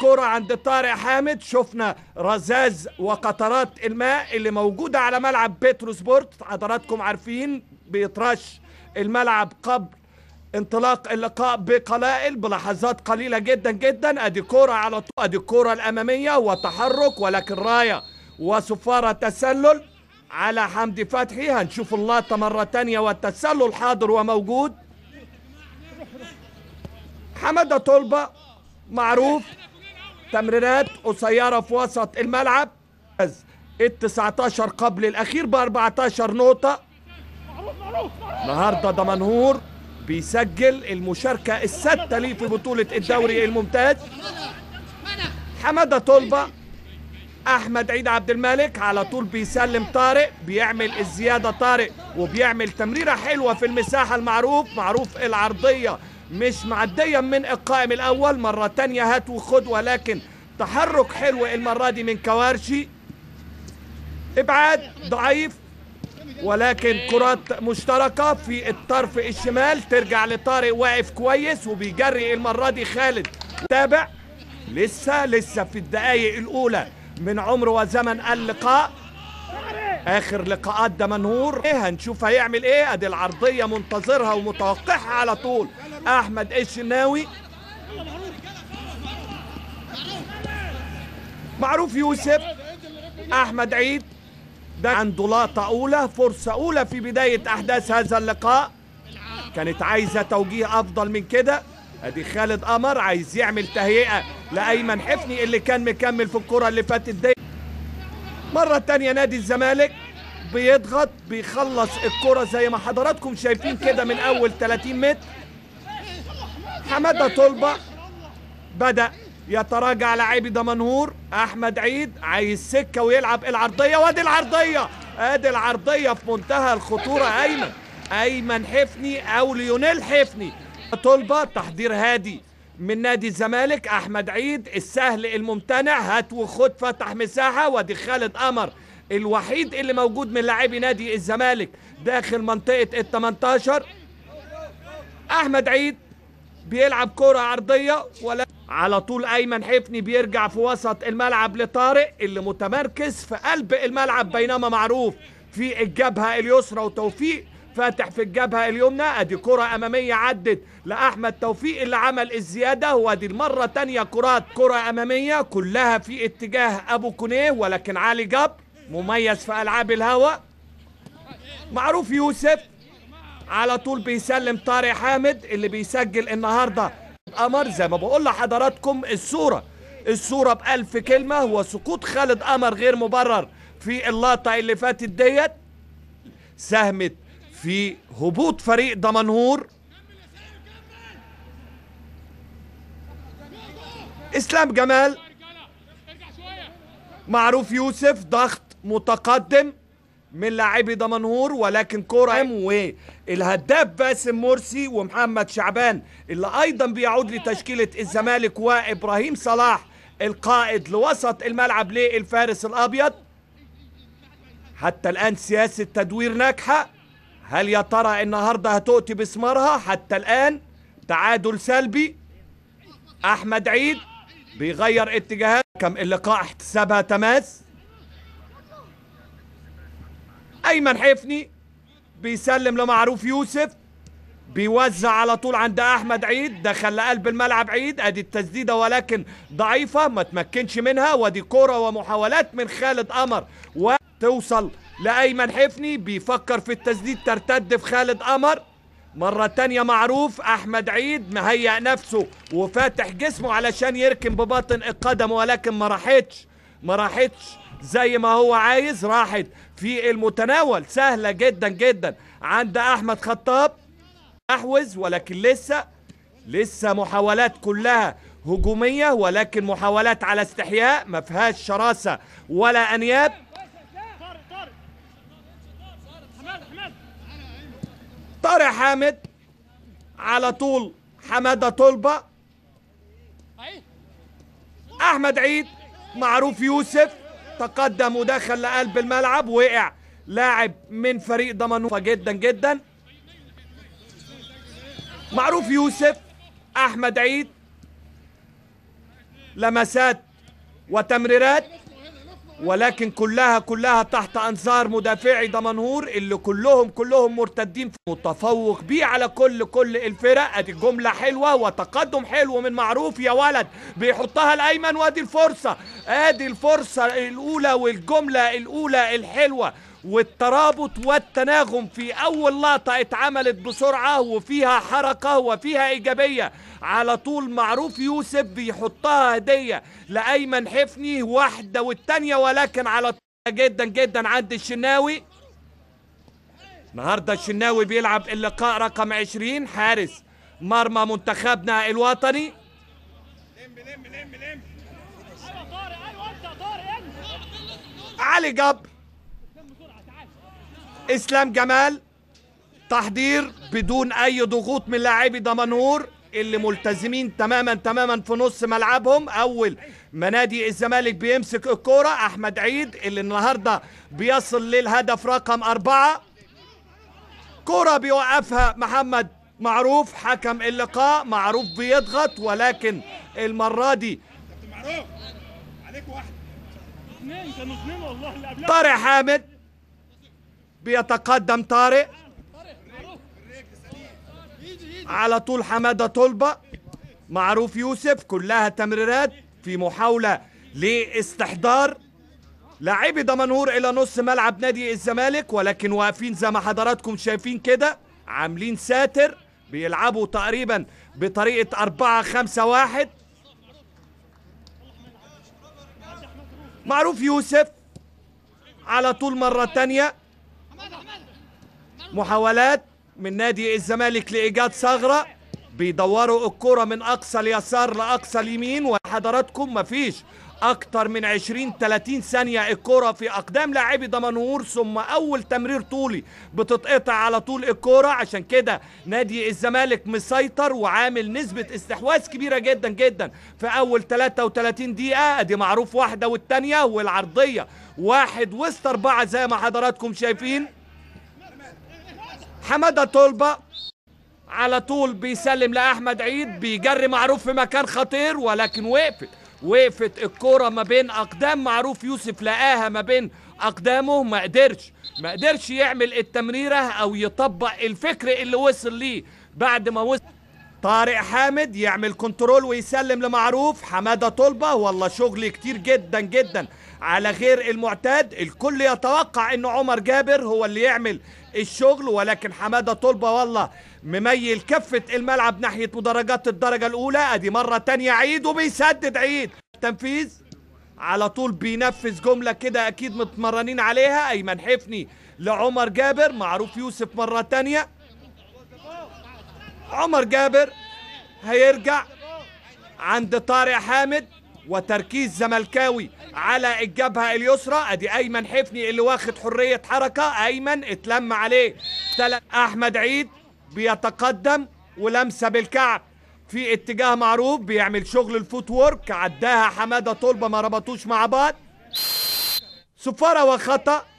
كرة عند طارق حامد شفنا رذاذ وقطرات الماء اللي موجودة على ملعب بيترو سبورت حضراتكم عارفين بيترش الملعب قبل انطلاق اللقاء بقلائل بلحظات قليلة جدا جدا ادي كرة على طول ادي الكرة الامامية وتحرك ولكن راية وصفارة تسلل على حمدي فتحي هنشوف اللقطة مرة تانية والتسلل حاضر وموجود حمادة طلبة معروف تمريرات قصيره في وسط الملعب ال 19 قبل الاخير ب 14 نقطه النهارده دمنهور بيسجل المشاركه السادسه ليه في بطوله الدوري الممتاز حماده طلبه احمد عيد عبد الملك على طول بيسلم طارق بيعمل الزياده طارق وبيعمل تمريره حلوه في المساحه المعروف معروف العرضيه مش معدية من القائم الأول مرة تانية هات وخد ولكن تحرك حلو المرة دي من كوارشي ابعاد ضعيف ولكن كرات مشتركة في الطرف الشمال ترجع لطارق واقف كويس وبيجري المرة دي خالد تابع لسه لسه في الدقايق الأولى من عمر وزمن اللقاء اخر لقاءات دمنهور ايه هنشوف هيعمل ايه ادي العرضيه منتظرها ومتوقعها على طول احمد الشناوي معروف يوسف احمد عيد ده عنده لقطه اولى فرصه اولى في بدايه احداث هذا اللقاء كانت عايزه توجيه افضل من كده ادي خالد قمر عايز يعمل تهيئه لايمن حفني اللي كان مكمل في الكره اللي فاتت دي مرة تانية نادي الزمالك بيضغط بيخلص الكرة زي ما حضراتكم شايفين كده من أول 30 متر حمادة طلبة بدأ يتراجع لاعبي دمنهور أحمد عيد عايز سكة ويلعب العرضية وادي العرضية ادي العرضية في منتهى الخطورة أيمن أيمن حفني أو ليونيل حفني طلبة تحضير هادي من نادي الزمالك احمد عيد السهل الممتنع هات وخد فتح مساحه وادي خالد قمر الوحيد اللي موجود من لاعبي نادي الزمالك داخل منطقه ال 18 احمد عيد بيلعب كرة عرضية ولا على طول أيمن حفني بيرجع في وسط الملعب لطارق اللي متمركز في قلب الملعب بينما معروف في الجبهة اليسرى وتوفيق فاتح في الجبهة اليمنى ادي كرة امامية عدت لاحمد توفيق اللي عمل الزيادة وادي المرة تانية كرات كرة امامية كلها في اتجاه ابو كونيه ولكن علي جبر مميز في العاب الهواء معروف يوسف على طول بيسلم طارق حامد اللي بيسجل النهارده قمر زي ما بقول لحضراتكم الصوره الصوره بألف كلمه هو سقوط خالد قمر غير مبرر في اللقطه اللي فاتت ديت ساهمت في هبوط فريق دمنهور اسلام جمال معروف يوسف ضغط متقدم من لاعبي دمنهور ولكن كوره والهداف باسم مرسي ومحمد شعبان اللي ايضا بيعود لتشكيله الزمالك وابراهيم صلاح القائد لوسط الملعب للفارس الابيض حتى الان سياسه تدوير ناجحه هل يا ترى النهاردة هتؤتي بسمارها حتى الآن تعادل سلبي أحمد عيد بيغير اتجاهات كم اللقاء احتسابها تماس أيمن حفني بيسلم لمعروف يوسف بيوزع على طول عند احمد عيد دخل لقلب الملعب عيد ادي التسديده ولكن ضعيفه ما تمكنش منها ودي كره ومحاولات من خالد قمر وتوصل لا أيمن حفني بيفكر في التسديد ترتد في خالد قمر مرة تانية معروف أحمد عيد مهيأ نفسه وفاتح جسمه علشان يركن بباطن القدم ولكن ما راحتش ما راحتش زي ما هو عايز راحت في المتناول سهلة جدا جدا عند أحمد خطاب أحوز ولكن لسه لسه محاولات كلها هجومية ولكن محاولات على استحياء ما فيهاش شراسة ولا أنياب طارق حامد على طول حماده طلبه احمد عيد معروف يوسف تقدم ودخل لقلب الملعب وقع لاعب من فريق دمنهوفا جدا جدا معروف يوسف احمد عيد لمسات وتمريرات ولكن كلها كلها تحت انظار مدافعي دمنهور اللي كلهم كلهم مرتدين متفوق بيه على كل كل الفرق ادي جمله حلوه وتقدم حلو من معروف يا ولد بيحطها الايمن وادي الفرصه ادي الفرصه الاولى والجمله الاولى الحلوه والترابط والتناغم في أول لقطة اتعملت بسرعة وفيها حركة وفيها إيجابية على طول معروف يوسف بيحطها هدية لأيمن حفني واحدة والثانيه ولكن على طول جدا جدا عند الشناوي النهاردة الشناوي بيلعب اللقاء رقم 20 حارس مرمى منتخبنا الوطني علي جبر اسلام جمال تحضير بدون اي ضغوط من لاعبي دمنهور اللي ملتزمين تماما تماما في نص ملعبهم اول ما نادي الزمالك بيمسك الكوره احمد عيد اللي النهارده بيصل للهدف رقم أربعة كوره بيوقفها محمد معروف حكم اللقاء معروف بيضغط ولكن المرة دي طارق حامد بيتقدم طارق على طول حمادة طلبة معروف يوسف كلها تمريرات في محاولة لاستحضار لاعبي دمنهور إلى نص ملعب نادي الزمالك ولكن واقفين زي ما حضراتكم شايفين كده عاملين ساتر بيلعبوا تقريبا بطريقة 4 5 1 معروف يوسف على طول مرة تانية محاولات من نادي الزمالك لإيجاد ثغرة بيدوروا الكرة من أقصى اليسار لأقصى اليمين وحضراتكم مفيش أكتر من 20 30 ثانية الكرة في أقدام لاعبي دمنهور ثم أول تمرير طولي بتتقطع على طول الكرة عشان كده نادي الزمالك مسيطر وعامل نسبة استحواذ كبيرة جدا جدا في أول 33 دقيقة أدي معروف واحدة والتانية والعرضية واحد وسط أربعة زي ما حضراتكم شايفين حماده طلبه على طول بيسلم لاحمد عيد بيجري معروف في مكان خطير ولكن وقفت وقفت الكرة ما بين اقدام معروف يوسف لقاها ما بين اقدامه ما قدرش ما قدرش يعمل التمريره او يطبق الفكر اللي وصل ليه بعد ما وصل طارق حامد يعمل كنترول ويسلم لمعروف حمادة طلبة والله شغل كتير جدا جدا على غير المعتاد الكل يتوقع ان عمر جابر هو اللي يعمل الشغل ولكن حمادة طلبة والله مميل كفة الملعب ناحية مدرجات الدرجة الأولى ادي مرة تانية عيد وبيسدد عيد تنفيذ على طول بينفذ جملة كده أكيد متمرنين عليها أيمن حفني لعمر جابر معروف يوسف مرة تانية عمر جابر هيرجع عند طارق حامد وتركيز زملكاوي على الجبهة اليسرى ادي ايمن حفني اللي واخد حرية حركة ايمن اتلم عليه احمد عيد بيتقدم ولمسة بالكعب في اتجاه معروف بيعمل شغل الفوت وورك عداها حمادة طلبة ما ربطوش مع بعض صفارة وخطأ